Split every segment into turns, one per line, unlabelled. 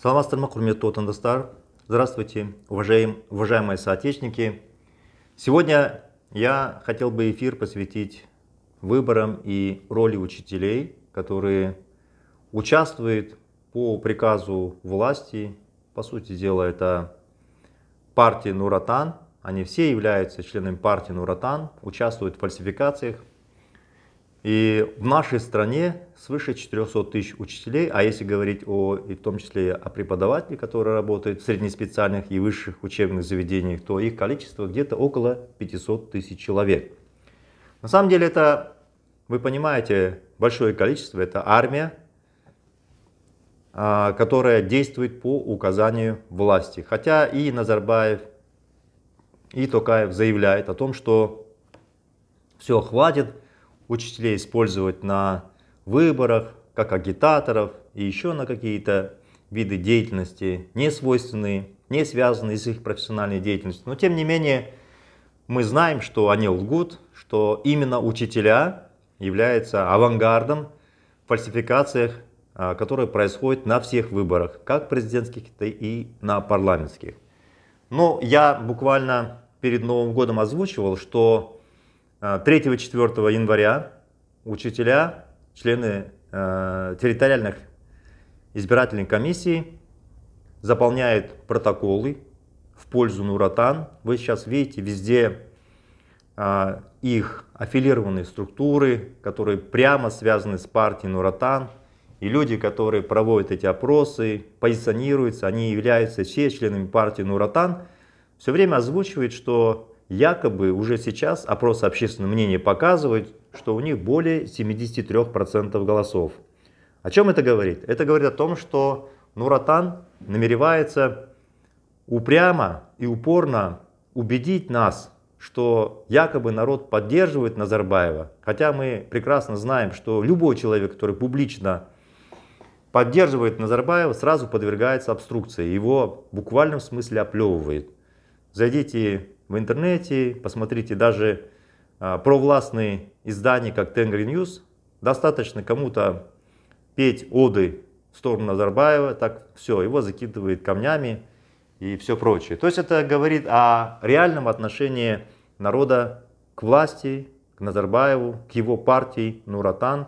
Саламатсыздар ма құрметті отандастар здравствуйте уважаем, уважаемые соотечественники сегодня я хотел бы эфир посвятить выборам и роли учителей которые участвуют по приказу власти по сути дела это партия нуратан они все являются членами партии нуратан участвуют в фальсификациях и в нашей стране свыше 400 тысяч учителей, а если говорить о, и в том числе о преподавателях, которые работают в среднеспециальных и высших учебных заведениях, то их количество где-то около 500 тысяч человек. На самом деле это, вы понимаете, большое количество, это армия, а, которая действует по указанию власти. Хотя и Назарбаев, и Токаев заявляют о том, что все, хватит, учителей использовать на выборах, как агитаторов и еще на какие-то виды деятельности, не свойственные, не связанные с их профессиональной деятельностью. Но тем не менее, мы знаем, что они лгут, что именно учителя являются авангардом в фальсификациях, а, которые происходят на всех выборах, как президентских, так и на парламентских. Но я буквально перед Новым годом озвучивал, что 3-4 а, января учителя, члены а, территориальных избирательных комиссий заполняют протоколы в пользу Нуратан. Вы сейчас видите везде а, их аффилированные структуры, которые прямо связаны с партией Нуратан. И люди, которые проводят эти опросы, позиционируются, они являются все членами партии Нуратан, все время озвучивают, что якобы уже сейчас опрос общественного мнения показывает, что у них более 73% голосов. О чем это говорит? Это говорит о том, что Нуратан намеревается упрямо и упорно убедить нас, что якобы народ поддерживает Назарбаева, хотя мы прекрасно знаем, что любой человек, который публично поддерживает Назарбаева, сразу подвергается обструкции, его буквально в смысле оплевывает. Зайдите в интернете, посмотрите даже а, провластные издания, как Тенгри Ньюс. Достаточно кому-то петь оды в сторону Назарбаева, так все, его закидывает камнями и все прочее. То есть это говорит о реальном отношении народа к власти, к Назарбаеву, к его партии Нуратан,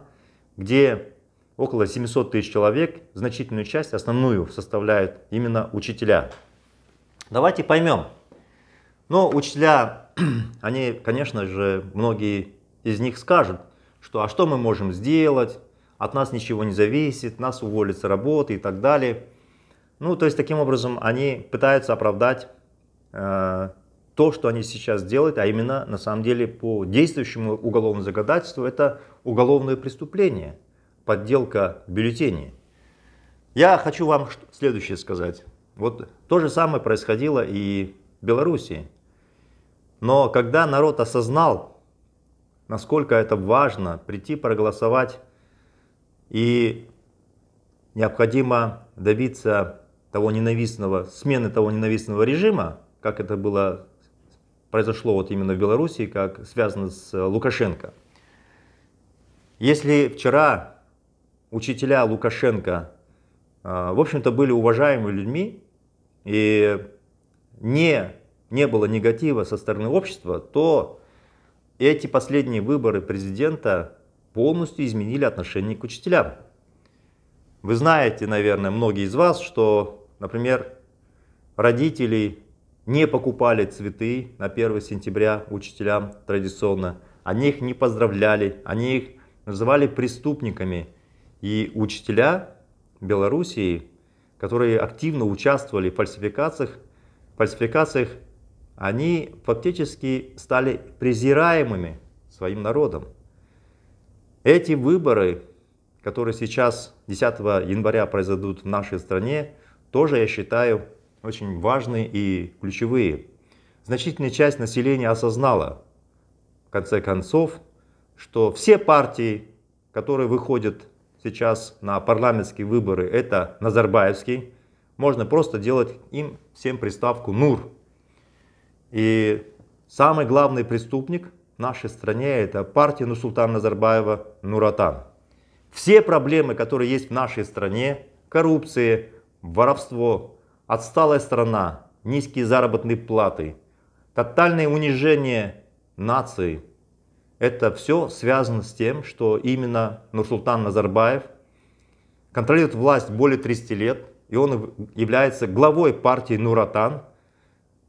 где около 700 тысяч человек, значительную часть, основную составляют именно учителя. Давайте поймем, но учителя, они, конечно же, многие из них скажут, что а что мы можем сделать, от нас ничего не зависит, нас уволят с работы и так далее. Ну, то есть таким образом они пытаются оправдать э, то, что они сейчас делают, а именно, на самом деле, по действующему уголовному законодательству, это уголовное преступление, подделка бюллетеней. Я хочу вам следующее сказать. Вот то же самое происходило и в Белоруссии. Но когда народ осознал, насколько это важно, прийти проголосовать и необходимо добиться того ненавистного, смены того ненавистного режима, как это было, произошло вот именно в Беларуси, как связано с Лукашенко. Если вчера учителя Лукашенко, э, в общем-то, были уважаемыми людьми и не не было негатива со стороны общества, то эти последние выборы президента полностью изменили отношение к учителям. Вы знаете, наверное, многие из вас, что, например, родители не покупали цветы на 1 сентября учителям традиционно, они их не поздравляли, они их называли преступниками. И учителя Белоруссии, которые активно участвовали в фальсификациях, фальсификациях они фактически стали презираемыми своим народом. Эти выборы, которые сейчас 10 января произойдут в нашей стране, тоже, я считаю, очень важные и ключевые. Значительная часть населения осознала, в конце концов, что все партии, которые выходят сейчас на парламентские выборы, это Назарбаевский, можно просто делать им всем приставку «Нур», и самый главный преступник в нашей стране это партия Нурсултана Назарбаева Нуратан. Все проблемы, которые есть в нашей стране, коррупция, воровство, отсталая страна, низкие заработные платы, тотальное унижение нации, это все связано с тем, что именно Нурсултан Назарбаев контролирует власть более 30 лет, и он является главой партии Нуратан,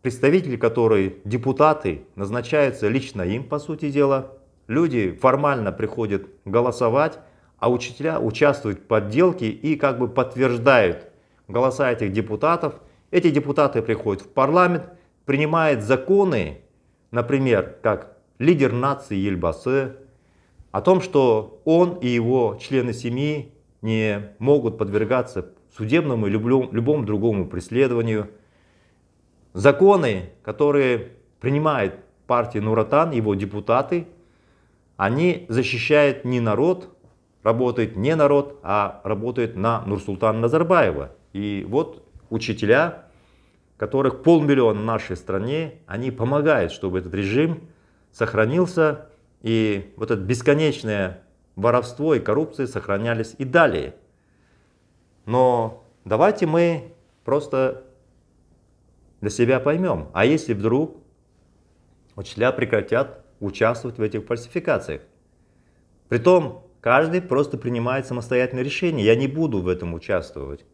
представители которой депутаты назначаются лично им, по сути дела. Люди формально приходят голосовать, а учителя участвуют в подделке и как бы подтверждают голоса этих депутатов. Эти депутаты приходят в парламент, принимают законы, например, как лидер нации Ельбасы, о том, что он и его члены семьи не могут подвергаться судебному или любому другому преследованию – законы, которые принимает партия Нуратан, его депутаты, они защищают не народ, работает не народ, а работает на Нурсултана Назарбаева. И вот учителя, которых полмиллиона в нашей стране, они помогают, чтобы этот режим сохранился, и вот это бесконечное воровство и коррупция сохранялись и далее. Но давайте мы просто для себя поймем. А если вдруг учителя прекратят участвовать в этих фальсификациях? Притом, каждый просто принимает самостоятельное решение. Я не буду в этом участвовать.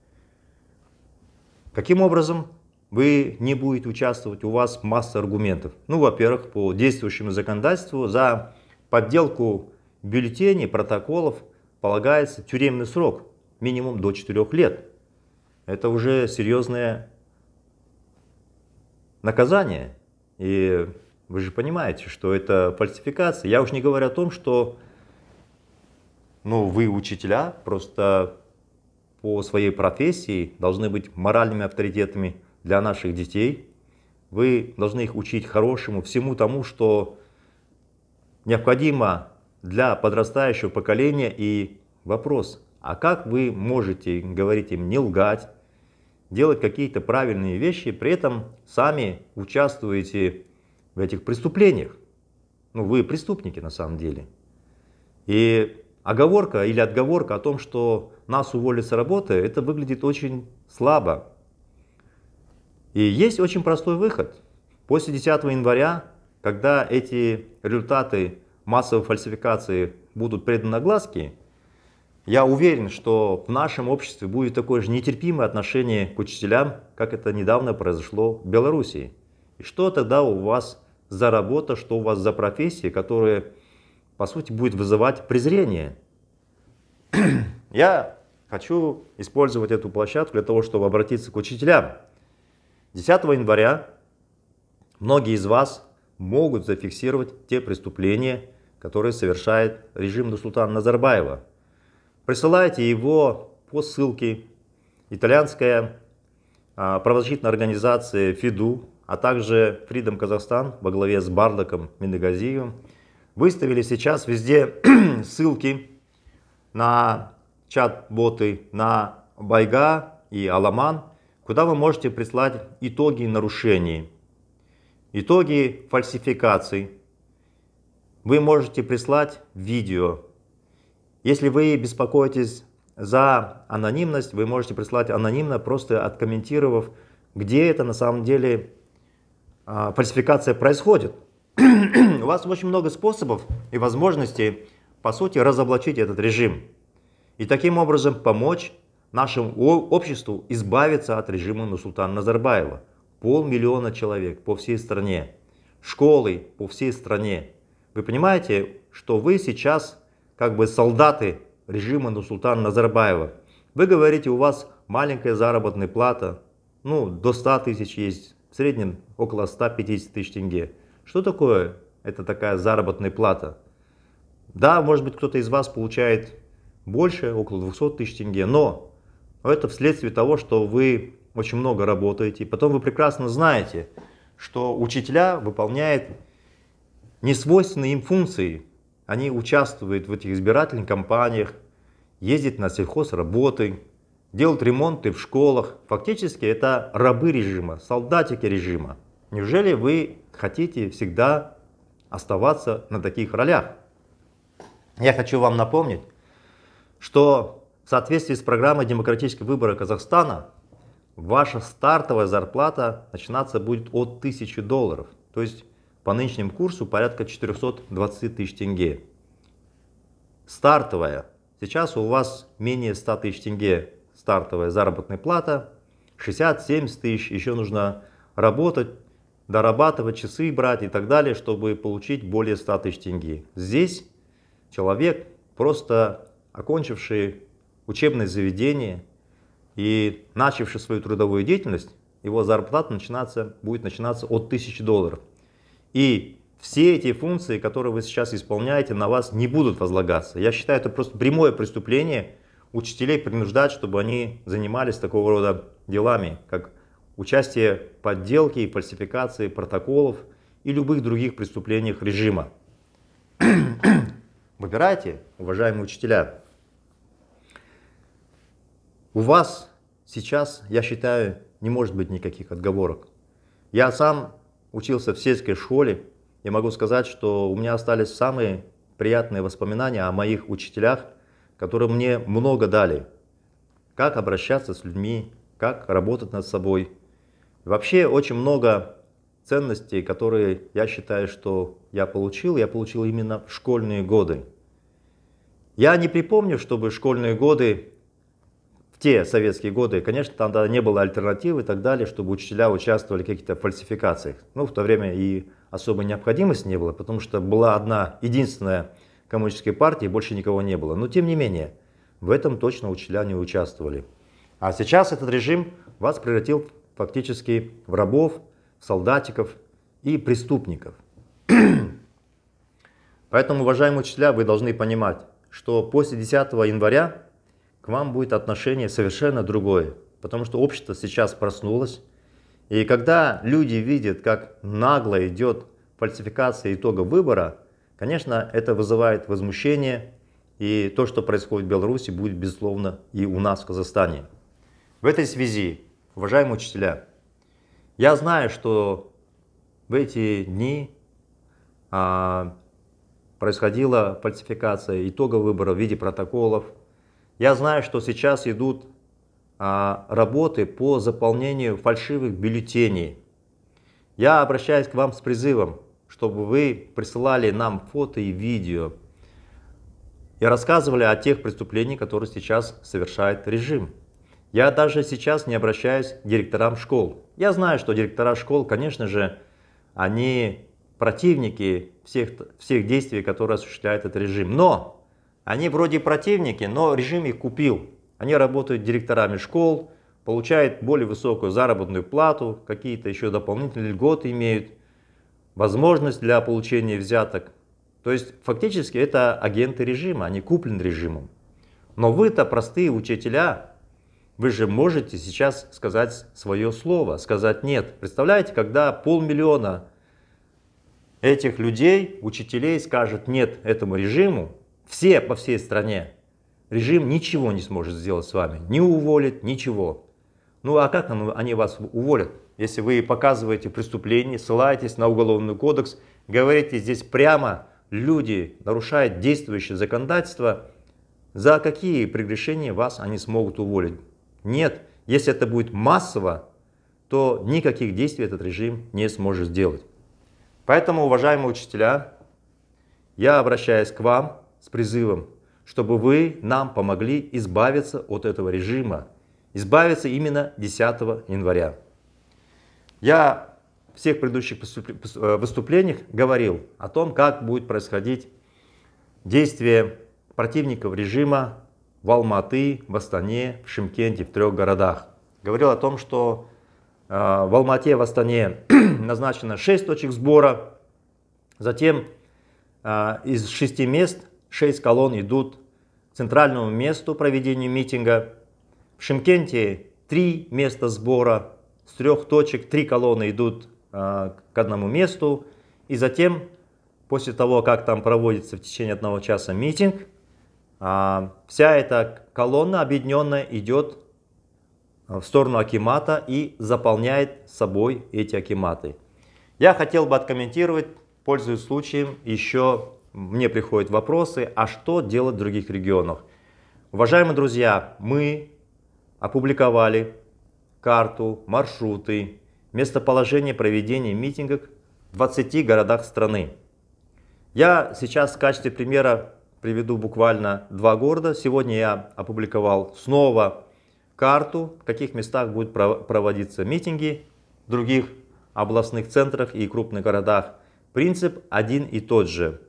Каким образом вы не будете участвовать? У вас масса аргументов. Ну, во-первых, по действующему законодательству за подделку бюллетеней, протоколов полагается тюремный срок минимум до 4 лет. Это уже серьезное наказание. И вы же понимаете, что это фальсификация. Я уж не говорю о том, что ну, вы, учителя, просто по своей профессии должны быть моральными авторитетами для наших детей. Вы должны их учить хорошему, всему тому, что необходимо для подрастающего поколения. И вопрос, а как вы можете говорить им не лгать, делать какие-то правильные вещи, при этом сами участвуете в этих преступлениях. Ну, вы преступники на самом деле. И оговорка или отговорка о том, что нас уволят с работы, это выглядит очень слабо. И есть очень простой выход. После 10 января, когда эти результаты массовой фальсификации будут преданы огласке, я уверен, что в нашем обществе будет такое же нетерпимое отношение к учителям, как это недавно произошло в Белоруссии. И что тогда у вас за работа, что у вас за профессия, которая, по сути, будет вызывать презрение? Я хочу использовать эту площадку для того, чтобы обратиться к учителям. 10 января многие из вас могут зафиксировать те преступления, которые совершает режим Нурсултана Назарбаева – Присылайте его по ссылке итальянская а, правозащитная организация ФИДУ, а также Freedom Казахстан во главе с Бардаком Миндагазиевым выставили сейчас везде ссылки на чат-боты, на Байга и Аламан, куда вы можете прислать итоги нарушений, итоги фальсификаций. Вы можете прислать видео если вы беспокоитесь за анонимность, вы можете прислать анонимно, просто откомментировав, где это на самом деле а, фальсификация происходит. У вас очень много способов и возможностей, по сути, разоблачить этот режим. И таким образом помочь нашему обществу избавиться от режима Нусултана Назарбаева. Полмиллиона человек по всей стране, школы по всей стране. Вы понимаете, что вы сейчас как бы солдаты режима Нусултана Назарбаева. Вы говорите, у вас маленькая заработная плата, ну, до 100 тысяч есть, в среднем около 150 тысяч тенге. Что такое это такая заработная плата? Да, может быть, кто-то из вас получает больше, около 200 тысяч тенге, но это вследствие того, что вы очень много работаете, и потом вы прекрасно знаете, что учителя выполняют несвойственные им функции – они участвуют в этих избирательных кампаниях, ездят на сельхозработы, делают ремонты в школах. Фактически это рабы режима, солдатики режима. Неужели вы хотите всегда оставаться на таких ролях? Я хочу вам напомнить, что в соответствии с программой демократических выборов Казахстана ваша стартовая зарплата начинаться будет от 1000 долларов. То есть по нынешнему курсу порядка 420 тысяч тенге. Стартовая. Сейчас у вас менее 100 тысяч тенге стартовая заработная плата, 60-70 тысяч, еще нужно работать, дорабатывать, часы брать и так далее, чтобы получить более 100 тысяч тенге. Здесь человек, просто окончивший учебное заведение и начавший свою трудовую деятельность, его зарплата начинаться, будет начинаться от 1000 долларов. И все эти функции, которые вы сейчас исполняете, на вас не будут возлагаться. Я считаю, это просто прямое преступление учителей принуждать, чтобы они занимались такого рода делами, как участие в подделке и фальсификации протоколов и любых других преступлениях режима. Выбирайте, уважаемые учителя. У вас сейчас, я считаю, не может быть никаких отговорок. Я сам учился в сельской школе, Я могу сказать, что у меня остались самые приятные воспоминания о моих учителях, которые мне много дали. Как обращаться с людьми, как работать над собой. Вообще очень много ценностей, которые я считаю, что я получил, я получил именно в школьные годы. Я не припомню, чтобы школьные годы те советские годы, конечно, там да, не было альтернативы и так далее, чтобы учителя участвовали в каких-то фальсификациях. Ну, в то время и особой необходимости не было, потому что была одна единственная коммунистическая партия, и больше никого не было. Но тем не менее, в этом точно учителя не участвовали. А сейчас этот режим вас превратил фактически в рабов, солдатиков и преступников. Поэтому, уважаемые учителя, вы должны понимать, что после 10 января к вам будет отношение совершенно другое, потому что общество сейчас проснулось. И когда люди видят, как нагло идет фальсификация итога выбора, конечно, это вызывает возмущение, и то, что происходит в Беларуси, будет, безусловно, и у нас в Казахстане. В этой связи, уважаемые учителя, я знаю, что в эти дни а, происходила фальсификация итога выбора в виде протоколов, я знаю, что сейчас идут а, работы по заполнению фальшивых бюллетеней. Я обращаюсь к вам с призывом, чтобы вы присылали нам фото и видео и рассказывали о тех преступлениях, которые сейчас совершает режим. Я даже сейчас не обращаюсь к директорам школ. Я знаю, что директора школ, конечно же, они противники всех, всех действий, которые осуществляет этот режим. Но они вроде противники, но режим их купил. Они работают директорами школ, получают более высокую заработную плату, какие-то еще дополнительные льготы имеют, возможность для получения взяток. То есть фактически это агенты режима, они куплены режимом. Но вы-то простые учителя, вы же можете сейчас сказать свое слово, сказать нет. Представляете, когда полмиллиона этих людей, учителей скажет нет этому режиму, все по всей стране. Режим ничего не сможет сделать с вами. Не уволит, ничего. Ну а как они вас уволят, если вы показываете преступление, ссылаетесь на Уголовный кодекс, говорите здесь прямо, люди нарушают действующее законодательство, за какие прегрешения вас они смогут уволить? Нет, если это будет массово, то никаких действий этот режим не сможет сделать. Поэтому, уважаемые учителя, я обращаюсь к вам с призывом, чтобы вы нам помогли избавиться от этого режима, избавиться именно 10 января. Я в всех предыдущих э, выступлениях говорил о том, как будет происходить действие противников режима в Алматы, в Астане, в Шимкенте, в трех городах. Говорил о том, что э, в Алмате, в Астане назначено 6 точек сбора, затем э, из 6 мест Шесть колонн идут к центральному месту проведения митинга. В Шимкенте три места сбора, с трех точек три колонны идут а, к одному месту. И затем, после того, как там проводится в течение одного часа митинг, а, вся эта колонна объединенная идет а, в сторону Акимата и заполняет собой эти Акиматы. Я хотел бы откомментировать, пользуясь случаем, еще мне приходят вопросы, а что делать в других регионах? Уважаемые друзья, мы опубликовали карту, маршруты, местоположение проведения митингов в 20 городах страны. Я сейчас в качестве примера приведу буквально два города. Сегодня я опубликовал снова карту, в каких местах будут проводиться митинги в других областных центрах и крупных городах. Принцип один и тот же.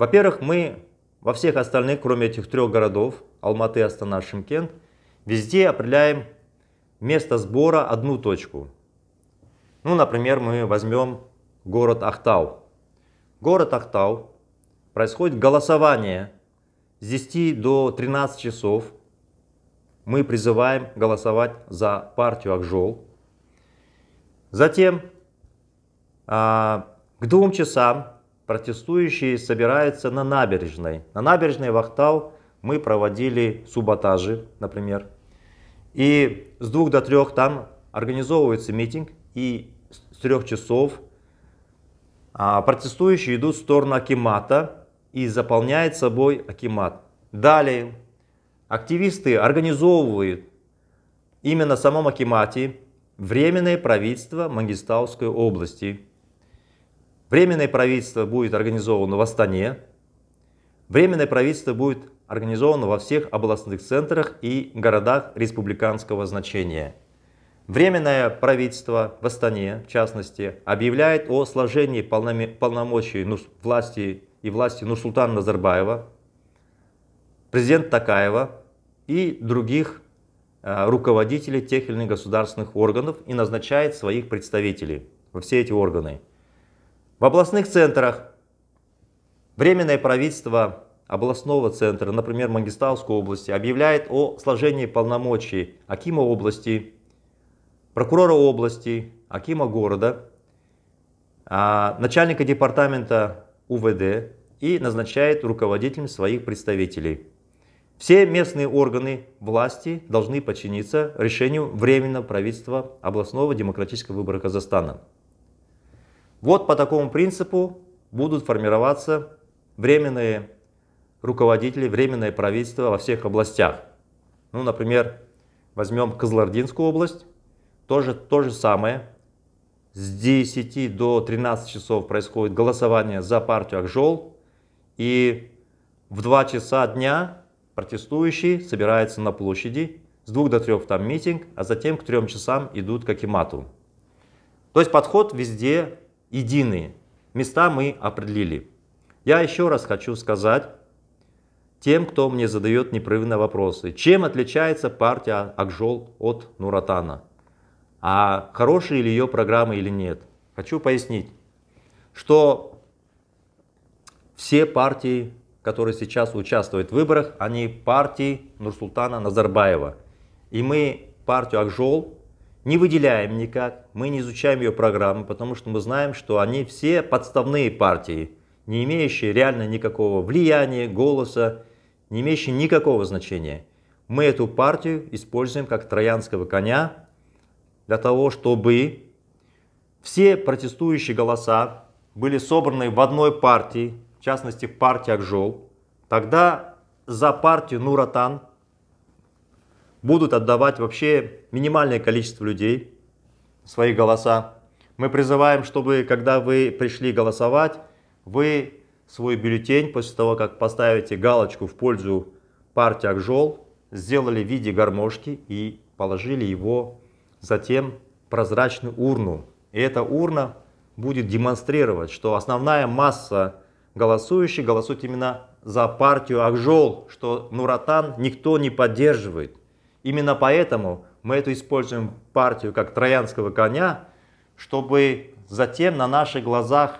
Во-первых, мы во всех остальных, кроме этих трех городов, Алматы, Астана, Шимкент, везде определяем место сбора одну точку. Ну, например, мы возьмем город Ахтау. Город Ахтау происходит голосование с 10 до 13 часов. Мы призываем голосовать за партию Акжол. Затем а, к двум часам протестующие собираются на набережной. На набережной Вахтал мы проводили субботажи, например. И с двух до трех там организовывается митинг, и с трех часов а, протестующие идут в сторону Акимата и заполняет собой Акимат. Далее активисты организовывают именно в самом Акимате временное правительство Мангистауской области – Временное правительство будет организовано в Астане. Временное правительство будет организовано во всех областных центрах и городах республиканского значения. Временное правительство в Астане, в частности, объявляет о сложении полномочий власти и власти Нурсултана Назарбаева, президента Такаева и других э, руководителей тех или иных государственных органов и назначает своих представителей во все эти органы. В областных центрах Временное правительство областного центра, например, Мангистауской области, объявляет о сложении полномочий Акима области, прокурора области, Акима города, а, начальника департамента УВД и назначает руководителем своих представителей. Все местные органы власти должны подчиниться решению Временного правительства областного демократического выбора Казахстана. Вот по такому принципу будут формироваться временные руководители, временное правительство во всех областях. Ну, например, возьмем Кызылординскую область, тоже то же самое. С 10 до 13 часов происходит голосование за партию Акжол, и в 2 часа дня протестующие собираются на площади, с 2 до 3 там митинг, а затем к 3 часам идут к Акимату. То есть подход везде Единые Места мы определили. Я еще раз хочу сказать тем, кто мне задает непрерывно вопросы. Чем отличается партия Акжол от Нуратана? А хорошие ли ее программы или нет? Хочу пояснить, что все партии, которые сейчас участвуют в выборах, они партии Нурсултана Назарбаева. И мы партию Акжол не выделяем никак, мы не изучаем ее программы, потому что мы знаем, что они все подставные партии, не имеющие реально никакого влияния, голоса, не имеющие никакого значения. Мы эту партию используем как троянского коня для того, чтобы все протестующие голоса были собраны в одной партии, в частности в партии Акжол. Тогда за партию Нуратан будут отдавать вообще минимальное количество людей свои голоса. Мы призываем, чтобы когда вы пришли голосовать, вы свой бюллетень после того, как поставите галочку в пользу партии Акжол, сделали в виде гармошки и положили его затем в прозрачную урну. И эта урна будет демонстрировать, что основная масса голосующих голосует именно за партию Акжол, что Нуратан никто не поддерживает. Именно поэтому мы эту используем партию как троянского коня, чтобы затем на наших глазах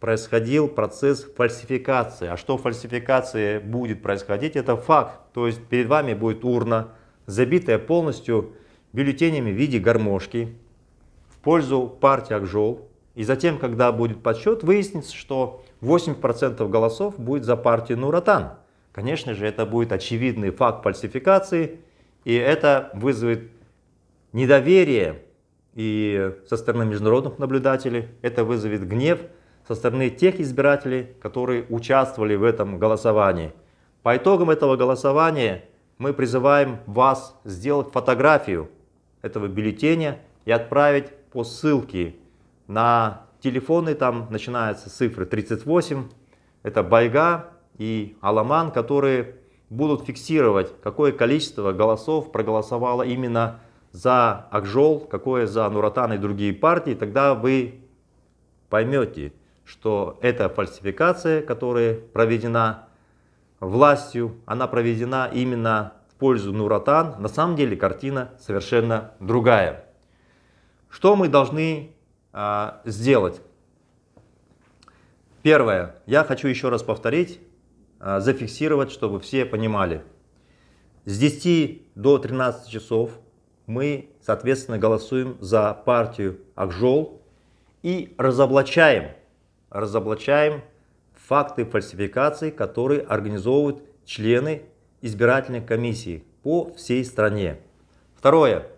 происходил процесс фальсификации. А что в фальсификации будет происходить, это факт. То есть перед вами будет урна, забитая полностью бюллетенями в виде гармошки в пользу партии Акжол. И затем, когда будет подсчет, выяснится, что 80% голосов будет за партию Нуратан. Конечно же, это будет очевидный факт фальсификации, и это вызовет недоверие и со стороны международных наблюдателей, это вызовет гнев со стороны тех избирателей, которые участвовали в этом голосовании. По итогам этого голосования мы призываем вас сделать фотографию этого бюллетеня и отправить по ссылке на телефоны, там начинаются цифры 38, это Байга и Аламан, которые будут фиксировать, какое количество голосов проголосовало именно за Акжол, какое за Нуратан и другие партии, тогда вы поймете, что эта фальсификация, которая проведена властью, она проведена именно в пользу Нуратан. На самом деле картина совершенно другая. Что мы должны а, сделать? Первое. Я хочу еще раз повторить, а, зафиксировать, чтобы все понимали. С 10 до 13 часов мы, соответственно, голосуем за партию Акжол и разоблачаем, разоблачаем факты фальсификаций, которые организовывают члены избирательной комиссии по всей стране. Второе.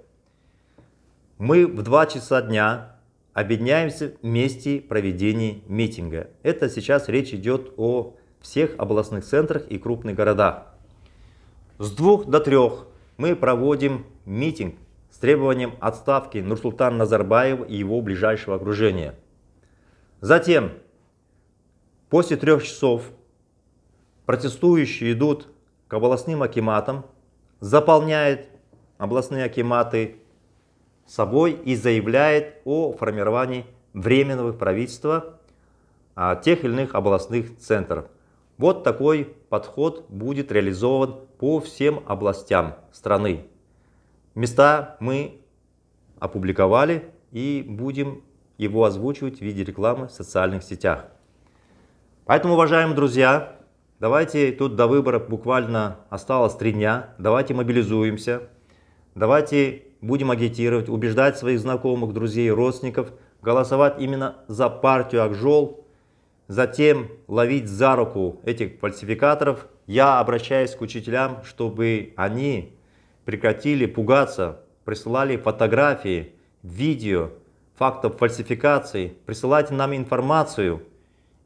Мы в 2 часа дня объединяемся вместе в проведении митинга. Это сейчас речь идет о всех областных центрах и крупных городах. С двух до трех мы проводим митинг с требованием отставки Нурсултана Назарбаева и его ближайшего окружения. Затем, после трех часов, протестующие идут к областным акиматам, заполняет областные акиматы собой и заявляет о формировании временного правительства а тех или иных областных центров. Вот такой подход будет реализован по всем областям страны. Места мы опубликовали и будем его озвучивать в виде рекламы в социальных сетях. Поэтому, уважаемые друзья, давайте тут до выборов буквально осталось три дня, давайте мобилизуемся, давайте будем агитировать, убеждать своих знакомых, друзей, родственников голосовать именно за партию Акжол, затем ловить за руку этих фальсификаторов, я обращаюсь к учителям, чтобы они прекратили пугаться, присылали фотографии, видео, фактов фальсификации, присылайте нам информацию,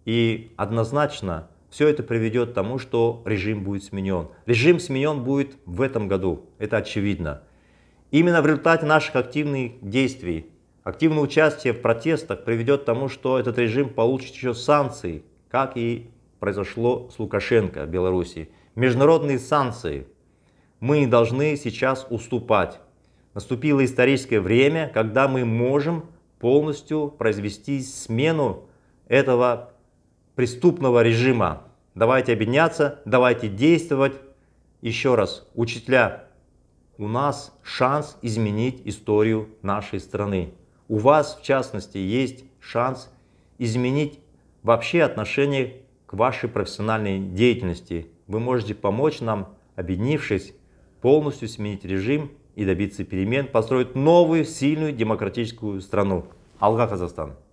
и однозначно все это приведет к тому, что режим будет сменен. Режим сменен будет в этом году, это очевидно. Именно в результате наших активных действий Активное участие в протестах приведет к тому, что этот режим получит еще санкции, как и произошло с Лукашенко в Беларуси. Международные санкции. Мы не должны сейчас уступать. Наступило историческое время, когда мы можем полностью произвести смену этого преступного режима. Давайте объединяться, давайте действовать. Еще раз, учителя, у нас шанс изменить историю нашей страны. У вас, в частности, есть шанс изменить вообще отношение к вашей профессиональной деятельности. Вы можете помочь нам, объединившись, полностью сменить режим и добиться перемен, построить новую сильную демократическую страну. Алга Казахстан.